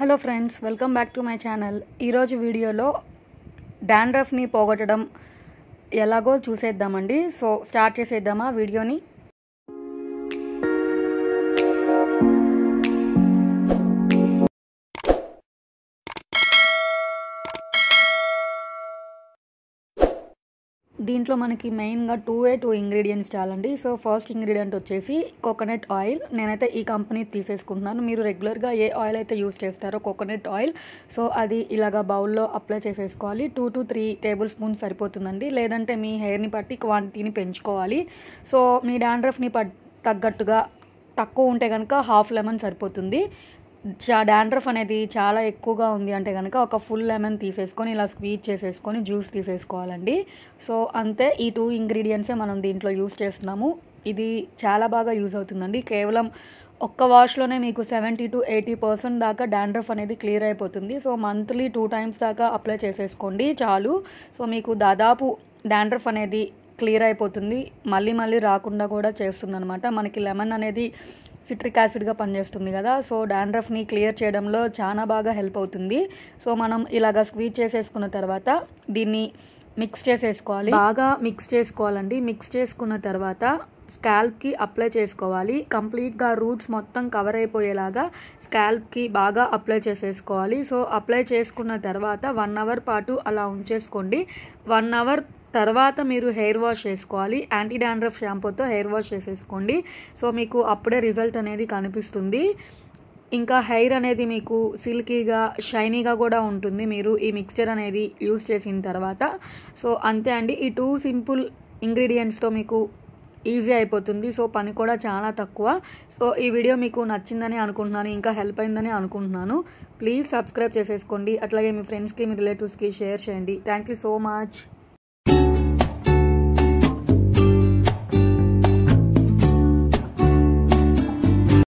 hello friends welcome back to my channel ఈరోజు వీడియోలో డాండ్రఫ్ని పోగొట్టడం ఎలాగో చూసేద్దామండి సో స్టార్ట్ చేసేద్దామా వీడియోని దీంట్లో మనకి మెయిన్గా టూ ఏ టూ ఇంగ్రీడియంట్స్ చాలండి సో ఫస్ట్ ఇంగ్రీడియంట్ వచ్చేసి కోకోనట్ ఆయిల్ నేనైతే ఈ కంపెనీ తీసేసుకుంటున్నాను మీరు రెగ్యులర్గా ఏ ఆయిల్ అయితే యూస్ చేస్తారో కోకోనట్ ఆయిల్ సో అది ఇలాగ బౌల్లో అప్లై చేసేసుకోవాలి two to three tablespoon సరిపోతుందండి లేదంటే మీ హెయిర్ని బట్టి క్వాంటిటీని పెంచుకోవాలి సో మీ డాండ్రఫ్ని పట్ తగ్గట్టుగా తక్కువ ఉంటే కనుక హాఫ్ లెమన్ సరిపోతుంది చా డాండ్రఫ్ అనేది చాలా ఎక్కువగా ఉంది అంటే కనుక ఒక ఫుల్ లెమన్ తీసేసుకొని ఇలా స్వీట్ చేసేసుకొని జ్యూస్ తీసేసుకోవాలండి సో అంతే ఈ టూ ఇంగ్రీడియంట్సే మనం దీంట్లో యూస్ చేస్తున్నాము ఇది చాలా బాగా యూజ్ అవుతుందండి కేవలం ఒక్క వాష్లోనే మీకు సెవెంటీ టు ఎయిటీ పర్సెంట్ దాకా డాండ్రఫ్ అనేది క్లియర్ అయిపోతుంది సో మంత్లీ టూ టైమ్స్ దాకా అప్లై చేసేసుకోండి చాలు సో మీకు దాదాపు డాండ్రఫ్ అనేది క్లియర్ అయిపోతుంది మళ్ళీ మళ్ళీ రాకుండా కూడా చేస్తుంది అనమాట మనకి లెమన్ అనేది సిట్రిక్ యాసిడ్గా పనిచేస్తుంది కదా సో డాండ్రఫ్ని క్లియర్ చేయడంలో చాలా బాగా హెల్ప్ అవుతుంది సో మనం ఇలాగ స్క్వీజ్ చేసేసుకున్న తర్వాత దీన్ని మిక్స్ చేసేసుకోవాలి బాగా మిక్స్ చేసుకోవాలండి మిక్స్ చేసుకున్న తర్వాత స్కాల్ప్కి అప్లై చేసుకోవాలి కంప్లీట్గా రూట్స్ మొత్తం కవర్ అయిపోయేలాగా స్కాల్ప్కి బాగా అప్లై చేసేసుకోవాలి సో అప్లై చేసుకున్న తర్వాత వన్ అవర్ పాటు అలా ఉంచేసుకోండి వన్ అవర్ తర్వాత మీరు హెయిర్ వాష్ చేసుకోవాలి యాంటీ డాండ్రఫ్ షాంపూతో హెయిర్ వాష్ చేసేసుకోండి సో మీకు అప్పుడే రిజల్ట్ అనేది కనిపిస్తుంది ఇంకా హెయిర్ అనేది మీకు సిల్కీగా షైనీగా కూడా ఉంటుంది మీరు ఈ మిక్స్చర్ అనేది యూస్ చేసిన తర్వాత సో అంతే అండి ఈ టూ సింపుల్ ఇంగ్రీడియంట్స్తో మీకు ఈజీ అయిపోతుంది సో పని కూడా చాలా తక్కువ సో ఈ వీడియో మీకు నచ్చిందని అనుకుంటున్నాను ఇంకా హెల్ప్ అయిందని అనుకుంటున్నాను ప్లీజ్ సబ్స్క్రైబ్ చేసేసుకోండి అట్లాగే మీ ఫ్రెండ్స్కి మీ రిలేటివ్స్కి షేర్ చేయండి థ్యాంక్ యూ సో మచ్